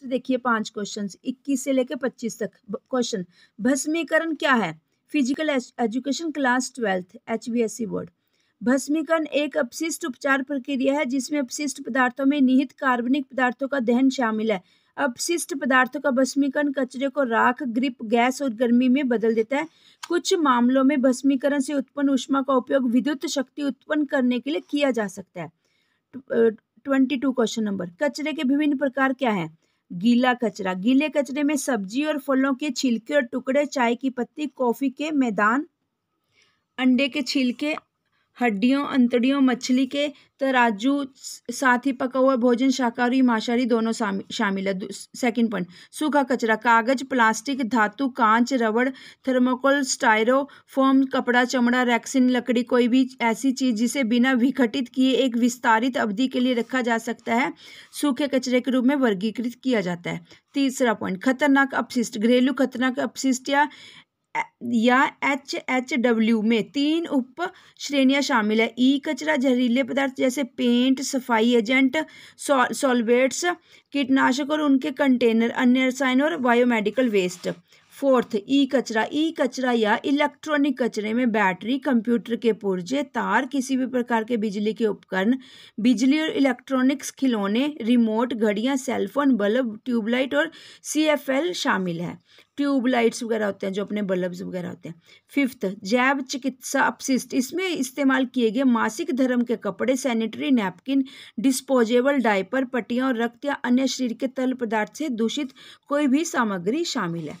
तो देखिए पांच क्वेश्चन इक्कीस से लेकर पच्चीस तक क्वेश्चन भस्मीकरण क्या है physical education class twelfth H board भस्मीकरण एक अपशिष्ट उपचार प्रक्रिया है जिसमें अपशिष्ट पदार्थों में निहित कार्बनिक पदार्थों का दहन शामिल है अपशिष्ट पदार्थों का भस्मीकरण कचरे को राख ग्रिप गैस और गर्मी में बदल देता है कुछ मामलों में भस्मीकरण से उत्पन्न ऊष्मा का उपयोग विद्युत शक्ति उत्पन्न करने के लिए किया जा सकता है ट्वेंटी टू क्वेश्चन नंबर कचरे के विभिन्न प्रकार क्या हैं गीला कचरा गीले कचरे में सब्जी और फलों के छिलके और टुकड़े चाय की पत्ती कॉफ़ी के मैदान अंडे के छिलके हड्डियों अंतड़ियों मछली के तराजू साथ ही पका हुआ भोजन शाकाहारी मांसाहारी दोनों शामिल है सेकंड पॉइंट सूखा कचरा कागज प्लास्टिक धातु कांच रबड़ थर्मोकोल स्टायरो फोम कपड़ा चमड़ा रैक्सिन लकड़ी कोई भी ऐसी चीज जिसे बिना विघटित किए एक विस्तारित अवधि के लिए रखा जा सकता है सूखे कचरे के रूप में वर्गीकृत किया जाता है तीसरा पॉइंट खतरनाक अपशिष्ट घरेलू खतरनाक अपशिष्ट या या एच एच डब्ल्यू में तीन उप श्रेणियाँ शामिल है ई कचरा जहरीले पदार्थ जैसे पेंट सफाई एजेंट सॉल्वेट्स कीटनाशक और उनके कंटेनर अन्य रसायन और बायोमेडिकल वेस्ट फोर्थ ई कचरा ई कचरा या इलेक्ट्रॉनिक कचरे में बैटरी कंप्यूटर के पुर्जे तार किसी भी प्रकार के बिजली के उपकरण बिजली और इलेक्ट्रॉनिक्स खिलौने रिमोट घड़ियाँ सेलफोन बल्ब ट्यूबलाइट और सीएफएल शामिल है ट्यूबलाइट्स वगैरह होते हैं जो अपने बल्ब वगैरह होते हैं फिफ्थ जैव चिकित्सा अपशिष्ट इसमें इस्तेमाल किए गए मासिक धर्म के कपड़े सैनिटरी नैपकिन डिस्पोजेबल डायपर पट्टियाँ और रक्त या अन्य शरीर के तल पदार्थ से दूषित कोई भी सामग्री शामिल है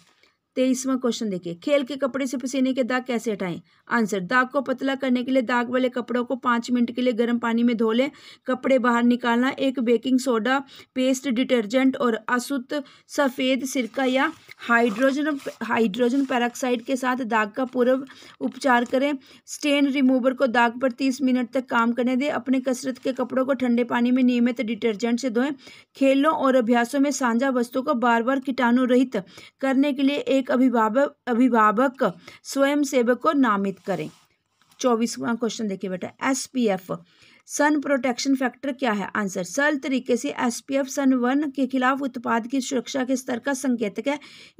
तेईसवां क्वेश्चन देखिए खेल के कपड़े से पसीने के दाग कैसे हटाएं आंसर दाग को पतला करने के लिए दाग वाले कपड़ों को पाँच मिनट के लिए गर्म पानी में धो लें कपड़े बाहर निकालना एक बेकिंग सोडा पेस्ट डिटर्जेंट और अशुद्ध सफ़ेद सिरका या हाइड्रोजन हाइड्रोजन पैराक्साइड के साथ दाग का पूर्व उपचार करें स्टेन रिमूवर को दाग पर तीस मिनट तक काम करने दें अपने कसरत के कपड़ों को ठंडे पानी में नियमित डिटर्जेंट से धोएं खेलों और अभ्यासों में साझा वस्तु को बार बार कीटाणु रहित करने के लिए एक एक अभिभावक अभिभावक स्वयं सेवक को नामित करें चौबीसवा क्वेश्चन देखिए बेटा S P F sun protection factor क्या है आंसर सरल तरीके से एस पी एफ सन वन के खिलाफ उत्पाद की सुरक्षा के स्तर का संकेतक है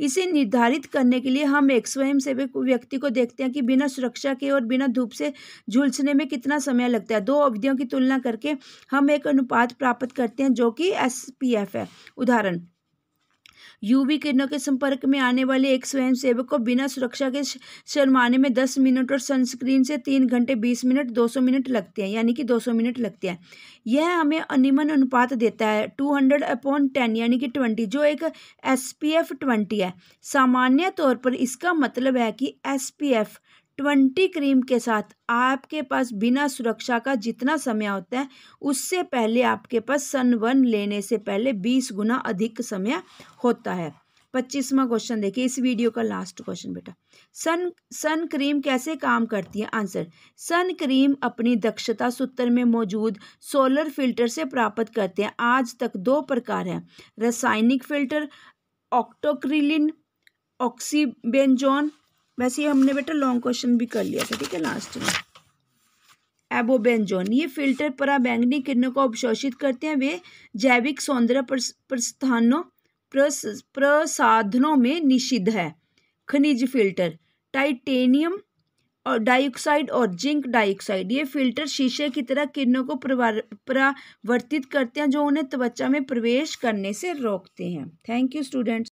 इसे निर्धारित करने के लिए हम एक स्वयं सेवक व्यक्ति को देखते हैं कि बिना सुरक्षा के और बिना धूप से झुलसने में कितना समय लगता है दो अवधियों की तुलना करके हम एक अनुपात प्राप्त करते हैं जो कि एस है उदाहरण यूवी किरणों के संपर्क में आने वाले एक स्वयंसेवक को बिना सुरक्षा के शर्माने में दस मिनट और सनस्क्रीन से तीन घंटे बीस मिनट दो सौ मिनट लगते हैं यानी कि दो सौ मिनट लगते हैं यह हमें अनिमन अनुपात देता है टू हंड्रेड अपॉन टेन यानी कि ट्वेंटी जो एक एस पी एफ ट्वेंटी है सामान्य तौर पर इसका मतलब है कि S P F twenty cream के साथ आपके पास बिना सुरक्षा का जितना समय होता है उससे पहले आपके पास सन वन लेने से पहले बीस गुना अधिक समय होता है पच्चीसवा क्वेश्चन देखिए इस वीडियो का लास्ट क्वेश्चन बेटा सन सन क्रीम कैसे काम करती है आंसर सन क्रीम अपनी दक्षता सूत्र में मौजूद सोलर फिल्टर से प्राप्त करते हैं आज तक दो प्रकार हैं रासायनिक फिल्टर ऑक्टोक्रिलिन ऑक्सीबेंजोन वैसे हमने बेटा लॉन्ग क्वेश्चन भी कर लिया था ठीक है लास्ट में एबोबेंजोन ये फिल्टर पराबैंगनी किरणों को अवशोषित करते हैं वे जैविक सौंदर्य प्रस्थानों प्रस, प्रसाधनों में निषिद्ध है खनिज फिल्टर टाइटेनियम और डाइऑक्साइड और जिंक डाइऑक्साइड ये फिल्टर शीशे की तरह किरणों को परावर्तित करते हैं जो उन्हें त्वचा में प्रवेश करने से रोकते हैं थैंक यू स्टूडेंट्स